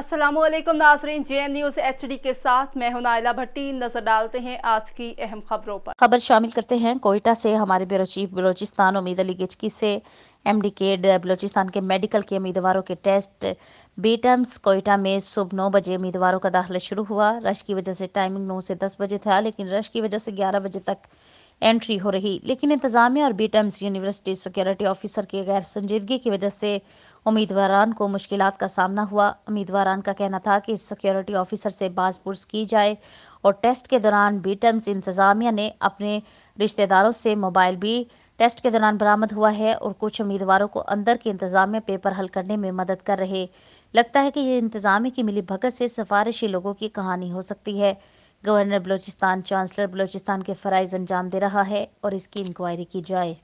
Aslam Nazreen J N news H D के साथ मैं हूं नायला भट्टी नजर डालते हैं आज की अहम खबरों पर खबर शामिल करते हैं कोयटा से हमारे ब्यूरो चीफ बलोचिस्तान उम्मीद अली गिचकी से एम डी के बलोचिस्तान के मेडिकल के उम्मीदवारों के टेस्ट बीटम्स e कोयटा में सुबह नौ बजे उम्मीदवारों का दाखिला शुरू हुआ रश की वजह से टाइमिंग नौ से दस बजे था लेकिन रश की वजह से ग्यारह बजे तक एंट्री हो रही लेकिन इंतजामिया और बीटम्स यूनिवर्सिटी सिक्योरिटी ऑफिसर की गैर संजीदगी की वजह से उम्मीदवारान को मुश्किल का सामना हुआ उम्मीदवारान का कहना था कि सिक्योरिटी ऑफिसर से बाजपुरस की जाए और टेस्ट के दौरान बीटम्स इंतजामिया ने अपने रिश्तेदारों से मोबाइल भी टेस्ट के दौरान बरामद हुआ है और कुछ उम्मीदवारों को अंदर के इंतजामिया पेपर हल करने में मदद कर रहे लगता है कि ये इंतजामिया की मिली भगत से सिफारिशी लोगों की कहानी हो सकती है गवर्नर बलोचिस्तान चांसलर बलोचिस्तान के फ़राइज़ अंजाम दे रहा है और इसकी इंक्वायरी की जाए